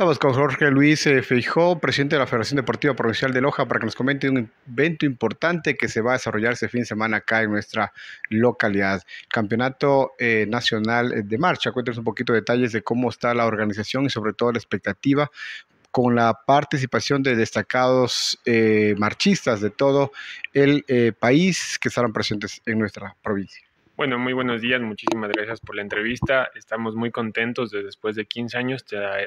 Estamos con Jorge Luis eh, Feijó, presidente de la Federación Deportiva Provincial de Loja, para que nos comente un evento importante que se va a desarrollar este fin de semana acá en nuestra localidad. Campeonato eh, Nacional eh, de Marcha. Cuéntanos un poquito de detalles de cómo está la organización y sobre todo la expectativa con la participación de destacados marchistas de todo el país que estarán presentes en nuestra provincia. Bueno, muy buenos días, muchísimas gracias por la entrevista. Estamos muy contentos de después de 15 años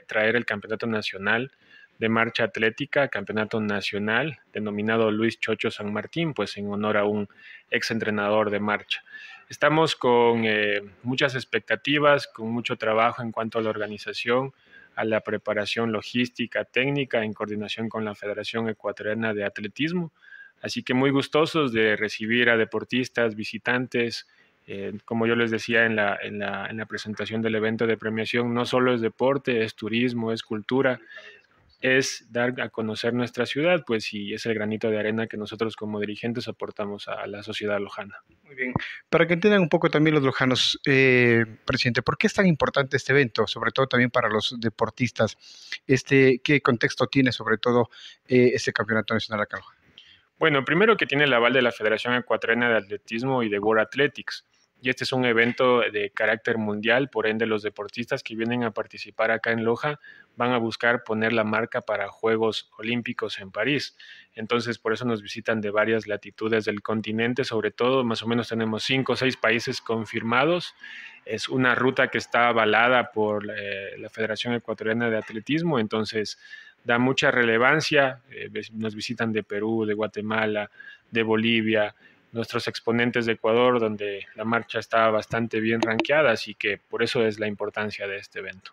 traer el Campeonato Nacional de Marcha Atlética, Campeonato Nacional, denominado Luis Chocho San Martín, pues en honor a un exentrenador de marcha. Estamos con eh, muchas expectativas, con mucho trabajo en cuanto a la organización, a la preparación logística, técnica, en coordinación con la Federación Ecuatoriana de Atletismo. Así que muy gustosos de recibir a deportistas, visitantes, eh, como yo les decía en la, presentación del evento de premiación, no solo es deporte, es turismo, es cultura, es dar a conocer nuestra ciudad, pues, y es el granito de arena que nosotros como dirigentes aportamos a, la sociedad lojana. Muy bien. Para que entiendan un poco también los lojanos, eh, presidente, ¿por qué es tan importante este evento, sobre todo también para los deportistas? Este, ¿Qué contexto tiene, sobre todo, eh, este campeonato nacional acá? Bueno, primero que tiene el aval de la Federación Ecuatoriana de Atletismo y de World Athletics y este es un evento de carácter mundial, por ende los deportistas que vienen a participar acá en Loja van a buscar poner la marca para Juegos Olímpicos en París. Entonces, por eso nos visitan de varias latitudes del continente, sobre todo, más o menos tenemos cinco o seis países confirmados. Es una ruta que está avalada por eh, la Federación Ecuatoriana de Atletismo, entonces da mucha relevancia. Eh, nos visitan de Perú, de Guatemala, de Bolivia, nuestros exponentes de Ecuador, donde la marcha está bastante bien ranqueada, así que por eso es la importancia de este evento.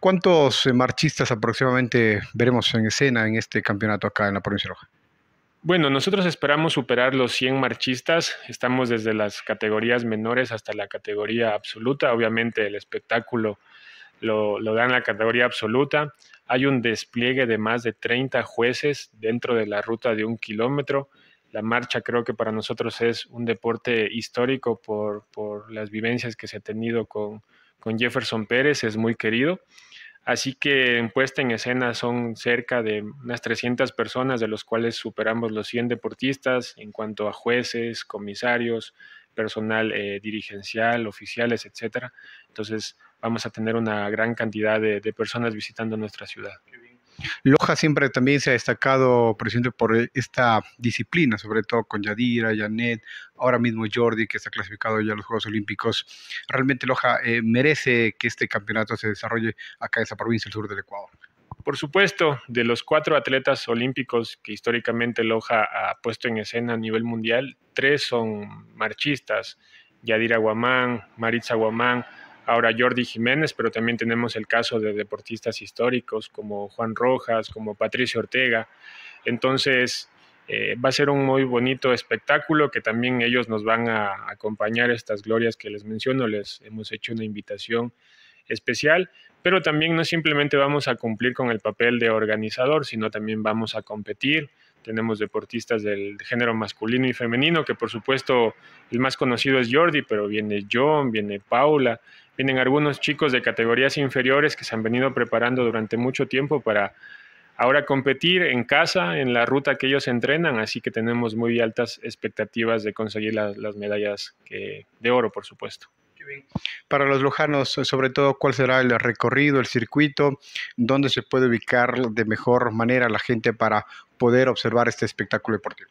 ¿Cuántos eh, marchistas aproximadamente veremos en escena en este campeonato acá en la provincia roja? Bueno, nosotros esperamos superar los 100 marchistas. Estamos desde las categorías menores hasta la categoría absoluta. Obviamente el espectáculo lo, lo da en la categoría absoluta. Hay un despliegue de más de 30 jueces dentro de la ruta de un kilómetro la marcha creo que para nosotros es un deporte histórico por, las vivencias que se ha tenido con, Jefferson Pérez, es muy querido. Así que en puesta en escena son cerca de unas 300 personas, de los cuales superamos los 100 deportistas en cuanto a jueces, comisarios, personal eh, dirigencial, oficiales, etcétera. Entonces vamos a tener una gran cantidad de, de personas visitando nuestra ciudad. Loja siempre también se ha destacado presidente por esta disciplina, sobre todo con Yadira, Janet, ahora mismo Jordi, que está clasificado ya a los Juegos Olímpicos. Realmente Loja eh, merece que este campeonato se desarrolle acá en esa provincia, del sur del Ecuador. Por supuesto, de los cuatro atletas olímpicos que históricamente Loja ha puesto en escena a nivel mundial, tres son marchistas, Yadira Guamán, Maritza Guamán, ahora Jordi Jiménez, pero también tenemos el caso de deportistas históricos como Juan Rojas, como Patricio Ortega. Entonces, eh, va a ser un muy bonito espectáculo que también ellos nos van a acompañar estas glorias que les menciono. Les hemos hecho una invitación especial, pero también no simplemente vamos a cumplir con el papel de organizador, sino también vamos a competir, tenemos deportistas del género masculino y femenino, que por supuesto el más conocido es Jordi, pero viene John, viene Paula, vienen algunos chicos de categorías inferiores que se han venido preparando durante mucho tiempo para ahora competir en casa, en la ruta que ellos entrenan, así que tenemos muy altas expectativas de conseguir las medallas de oro, por supuesto. Para los lojanos, sobre todo, cuál será el recorrido, el circuito, dónde se puede ubicar de mejor manera la gente para poder observar este espectáculo deportivo.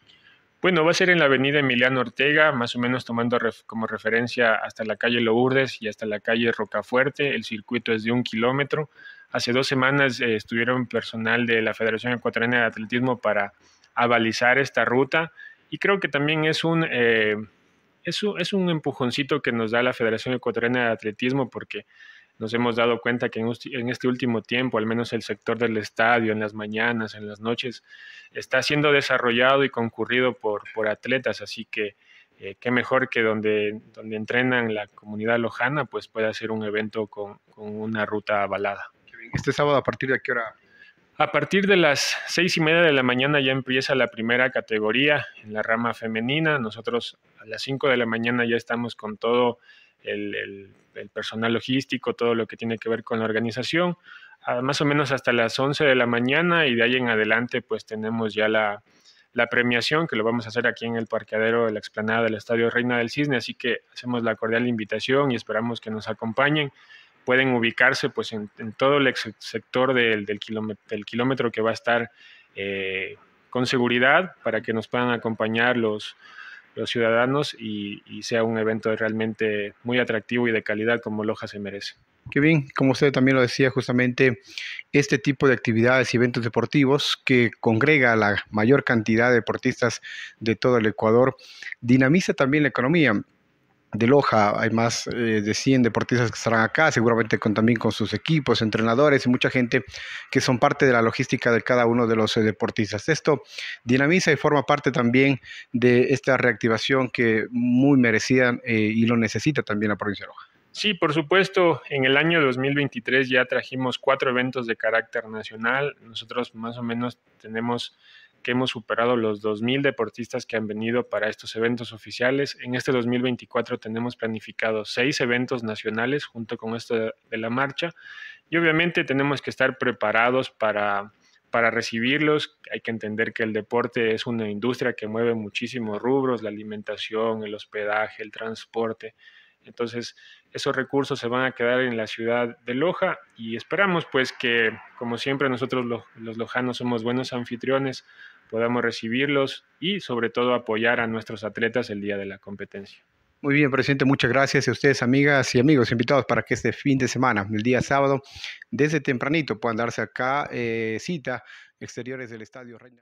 Bueno, va a ser en la avenida Emiliano Ortega, más o menos tomando como referencia hasta la calle Lourdes y hasta la calle Rocafuerte. El circuito es de un kilómetro. Hace dos semanas eh, estuvieron personal de la Federación Ecuatoriana de Atletismo para avalizar esta ruta y creo que también es un... Eh, es, es un empujoncito que nos da la Federación Ecuatoriana de Atletismo porque nos hemos dado cuenta que en, este último tiempo, al menos el sector del estadio, en las mañanas, en las noches, está siendo desarrollado y concurrido por, atletas, así que eh, qué mejor que donde, donde entrenan la comunidad lojana, pues pueda ser un evento con, con una ruta avalada. Este sábado, ¿a partir de qué hora a partir de las seis y media de la mañana ya empieza la primera categoría en la rama femenina. Nosotros a las cinco de la mañana ya estamos con todo el, personal logístico, todo lo que tiene que ver con la organización. más o menos hasta las once de la mañana y de ahí en adelante pues tenemos ya la, la premiación que lo vamos a hacer aquí en el parqueadero de la explanada del Estadio Reina del Cisne. Así que hacemos la cordial invitación y esperamos que nos acompañen pueden ubicarse pues en, todo el sector del, kilómetro, que va a estar eh, con seguridad para que nos puedan acompañar los, ciudadanos y, y, sea un evento realmente muy atractivo y de calidad como Loja se merece. Qué bien, como usted también lo decía, justamente este tipo de actividades y eventos deportivos que congrega a la mayor cantidad de deportistas de todo el Ecuador dinamiza también la economía de Loja, hay más eh, de 100 deportistas que estarán acá, seguramente con, también con sus equipos, entrenadores y mucha gente que son parte de la logística de cada uno de los eh, deportistas. Esto dinamiza y forma parte también de esta reactivación que muy merecían eh, y lo necesita también la provincia de Loja. Sí, por supuesto, en el año 2023 ya trajimos cuatro eventos de carácter nacional. Nosotros más o menos tenemos que hemos superado los 2.000 deportistas que han venido para estos eventos oficiales. En este 2024 tenemos planificados seis eventos nacionales junto con esto de la marcha y obviamente tenemos que estar preparados para, para recibirlos. Hay que entender que el deporte es una industria que mueve muchísimos rubros, la alimentación, el hospedaje, el transporte. Entonces, esos recursos se van a quedar en la ciudad de Loja y esperamos pues que, como siempre, nosotros los, los lojanos somos buenos anfitriones, podamos recibirlos y sobre todo apoyar a nuestros atletas el día de la competencia. Muy bien, presidente, muchas gracias a ustedes, amigas y amigos invitados, para que este fin de semana, el día sábado, desde tempranito, puedan darse acá eh, cita exteriores del Estadio Reina.